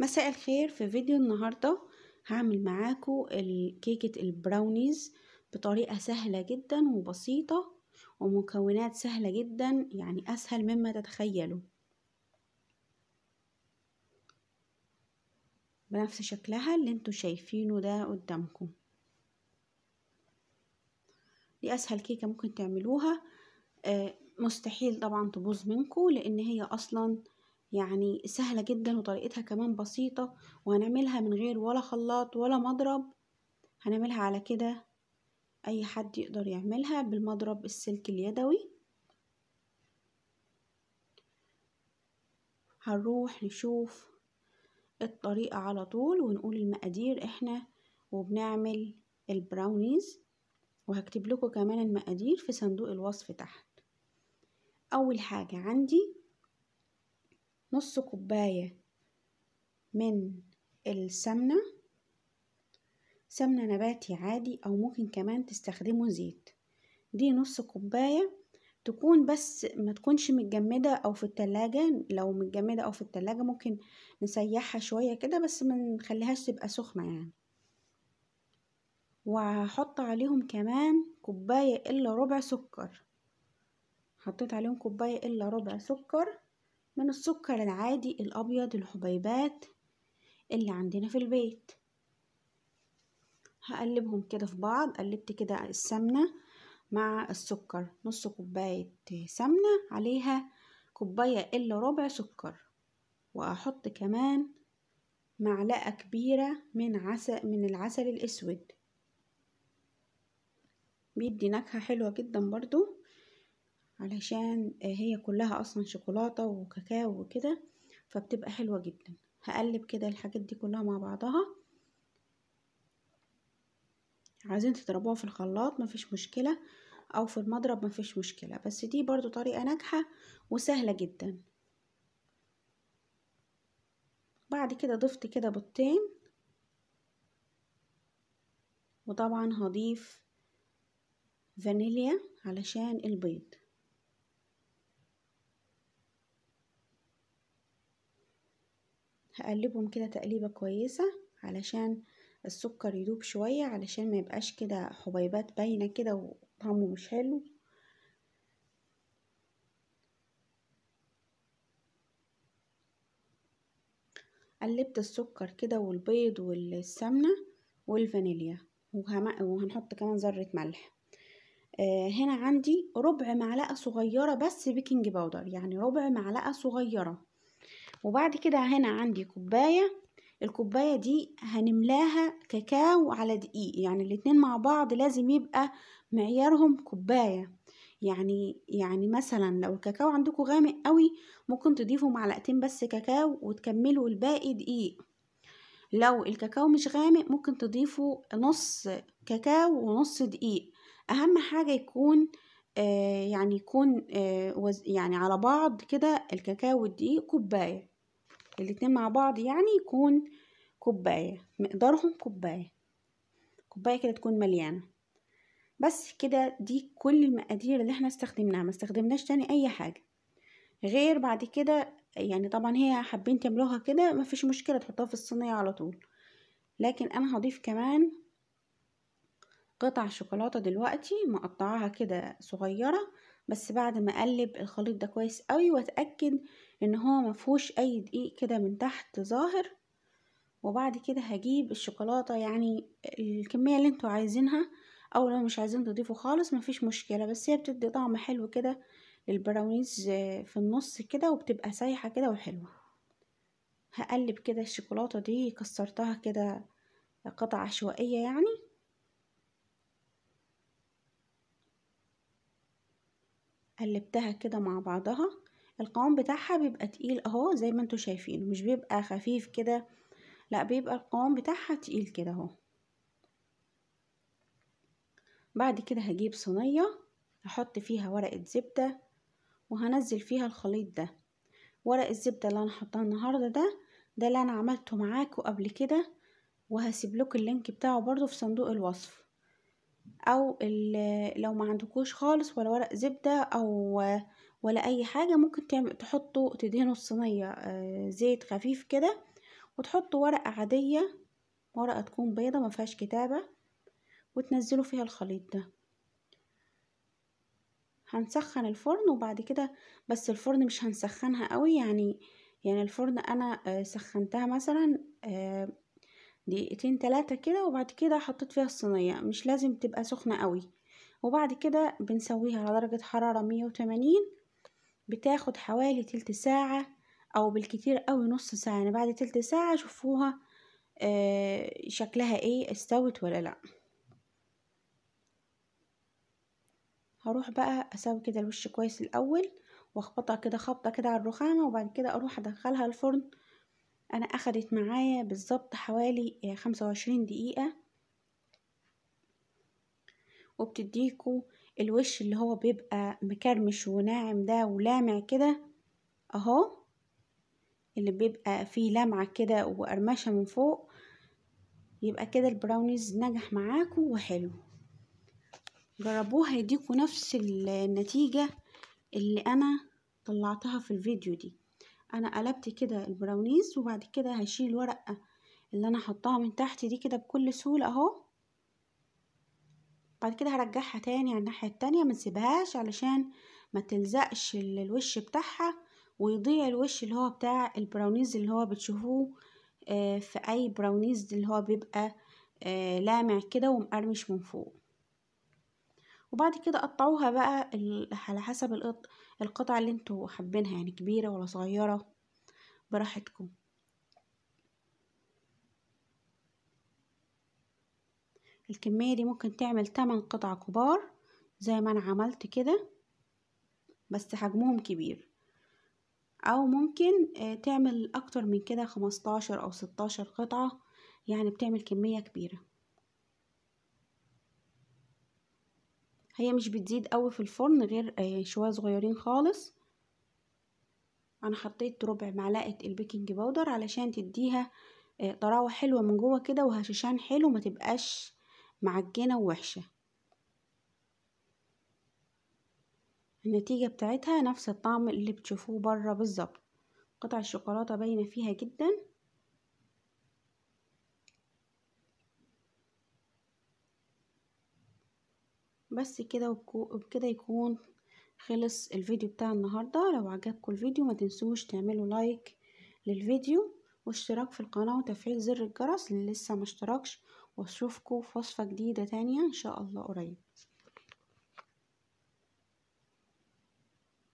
مساء الخير في فيديو النهاردة هعمل معاكو كيكة البراونيز بطريقة سهلة جدا وبسيطة ومكونات سهلة جدا يعني أسهل مما تتخيلوا بنفس شكلها اللي انتو شايفينه ده قدامكم دي أسهل كيكة ممكن تعملوها آه، مستحيل طبعا تبوظ منكو لأن هي أصلا يعني سهلة جدا وطريقتها كمان بسيطة وهنعملها من غير ولا خلاط ولا مضرب هنعملها على كده أي حد يقدر يعملها بالمضرب السلك اليدوي هنروح نشوف الطريقة على طول ونقول المقادير احنا وبنعمل البراونيز وهكتب لكم كمان المقادير في صندوق الوصف تحت أول حاجة عندي نص كوباية من السمنة سمنة نباتي عادي أو ممكن كمان تستخدموا زيت دي نص كوباية تكون بس ما تكونش متجمدة أو في التلاجة لو متجمدة أو في التلاجة ممكن نسيحها شوية كده بس ما نخليهاش تبقى سخنة يعني وهحط عليهم كمان كوباية إلا ربع سكر حطيت عليهم كوباية إلا ربع سكر من السكر العادي الأبيض الحبيبات اللي عندنا في البيت هقلبهم كده في بعض قلبت كده السمنة مع السكر نص كوباية سمنة عليها كوباية إلا ربع سكر وأحط كمان معلقة كبيرة من عسل من العسل الأسود بيدي نكهة حلوة جدا برضو علشان هي كلها اصلا شوكولاته وكاكاو وكده فبتبقى حلوه جدا هقلب كده الحاجات دي كلها مع بعضها عايزين تضربوها في الخلاط مفيش مشكله او في المضرب مفيش مشكله بس دي برضو طريقه ناجحه وسهله جدا بعد كده ضفت كده بطين وطبعا هضيف فانيليا علشان البيض هقلبهم كده تقليبة كويسة علشان السكر يدوب شوية علشان ما يبقاش كده حبيبات باينة كده وطعمه مش حلو قلبت السكر كده والبيض والسمنة والفانيليا وهنحط كمان ذرة ملح آه، هنا عندي ربع معلقة صغيرة بس بيكنج باودر يعني ربع معلقة صغيرة وبعد كده هنا عندي كوباية الكوباية دي هنملاها كاكاو على دقيق يعني الاتنين مع بعض لازم يبقى معيارهم كوباية يعني يعني مثلا لو الكاكاو عندكم غامق قوي ممكن تضيفوا معلقتين بس كاكاو وتكملوا الباقي دقيق لو الكاكاو مش غامق ممكن تضيفوا نص كاكاو ونص دقيق اهم حاجة يكون آه، يعني يكون آه، يعني على بعض كده الكاكاو والدقيق كوباية الاتنين مع بعض يعني يكون كوباية مقدارهم كوباية كوباية كده تكون مليانة بس كده دي كل المقادير اللي احنا استخدمناها ما استخدمناش تاني اي حاجة غير بعد كده يعني طبعا هي حابين تعملوها كده مفيش مشكلة تحطوها في الصينية على طول لكن انا هضيف كمان قطع شوكولاتة دلوقتي مقطعاها كده صغيرة بس بعد ما اقلب الخليط ده كويس قوي واتأكد ان هو مفهوش اي دقيق كده من تحت ظاهر وبعد كده هجيب الشوكولاتة يعني الكمية اللي انتوا عايزينها او لو مش عايزين تضيفوا خالص مفيش مشكلة بس هي بتدي طعم حلو كده البراونيز في النص كده وبتبقى سايحة كده وحلوة هقلب كده الشوكولاتة دي كسرتها كده قطع عشوائية يعني قلبتها كده مع بعضها القوام بتاعها بيبقى تقيل اهو زي ما انتوا شايفين مش بيبقى خفيف كده لا بيبقى القوام بتاعها تقيل كده اهو بعد كده هجيب صينية هحط فيها ورقة زبدة وهنزل فيها الخليط ده ورق الزبدة اللي انا حطها النهاردة ده ده اللي انا عملته معاكو قبل كده وهسيب لكم اللينك بتاعه برضو في صندوق الوصف او آه، لو ما عندكوش خالص ولا ورق زبدة او ولا اي حاجة ممكن تحطوا تدهنوا الصينية آه، زيت خفيف كده وتحطوا ورقة عادية ورقة تكون بيضة ما فيهاش كتابة وتنزلوا فيها الخليط ده هنسخن الفرن وبعد كده بس الفرن مش هنسخنها قوي يعني يعني الفرن انا آه، سخنتها مثلا دقيقتين تلاتة كده وبعد كده حطيت فيها الصينية مش لازم تبقى سخنة قوي وبعد كده بنسويها على درجة حرارة مية وتمانين بتاخد حوالي تلت ساعة او بالكتير قوي نص ساعة يعني بعد تلت ساعة شوفوها آه شكلها ايه استوت ولا لا هروح بقى اسوي كده الوش كويس الاول واخبطها كده خبطة كده على الرخامة وبعد كده اروح ادخلها الفرن انا اخدت معايا بالظبط حوالي آه، خمسة وعشرين دقيقة وبتديكوا الوش اللي هو بيبقى مكرمش وناعم ده ولامع كده اهو اللي بيبقى فيه لمعة كده وقرمشة من فوق يبقى كده البراونيز نجح معاكم وحلو جربوه هيديكوا نفس النتيجة اللي انا طلعتها في الفيديو دي انا قلبت كده البراونيز وبعد كده هشيل الورقه اللي انا هحطها من تحت دي كده بكل سهوله اهو بعد كده هرجعها تاني على الناحيه التانيه ما علشان ما تلزقش الوش بتاعها ويضيع الوش اللي هو بتاع البراونيز اللي هو بتشوفوه آه، في اي براونيز اللي هو بيبقى آه، لامع كده ومقرمش من فوق وبعد كده قطعوها بقى على حسب القطع اللي انتوا حابينها يعني كبيرة ولا صغيرة براحتكم الكمية دي ممكن تعمل 8 قطع كبار زي ما انا عملت كده بس حجمهم كبير او ممكن آه، تعمل اكتر من كده 15 او 16 قطعة يعني بتعمل كمية كبيرة هي مش بتزيد قوي في الفرن غير آه، شويه صغيرين خالص انا حطيت ربع معلقه البيكنج باودر علشان تديها آه، طراوه حلوه من جوه كده وهشاشان حلو ما تبقاش معجنه ووحشه النتيجه بتاعتها نفس الطعم اللي بتشوفوه بره بالظبط قطع الشوكولاته باينه فيها جدا بس كده وبكده يكون خلص الفيديو بتاع النهاردة لو عجبكم الفيديو ما تنسوش تعملوا لايك للفيديو واشتراك في القناة وتفعيل زر الجرس اللي لسه ما اشتركش واشوفكم في وصفة جديدة تانية ان شاء الله قريب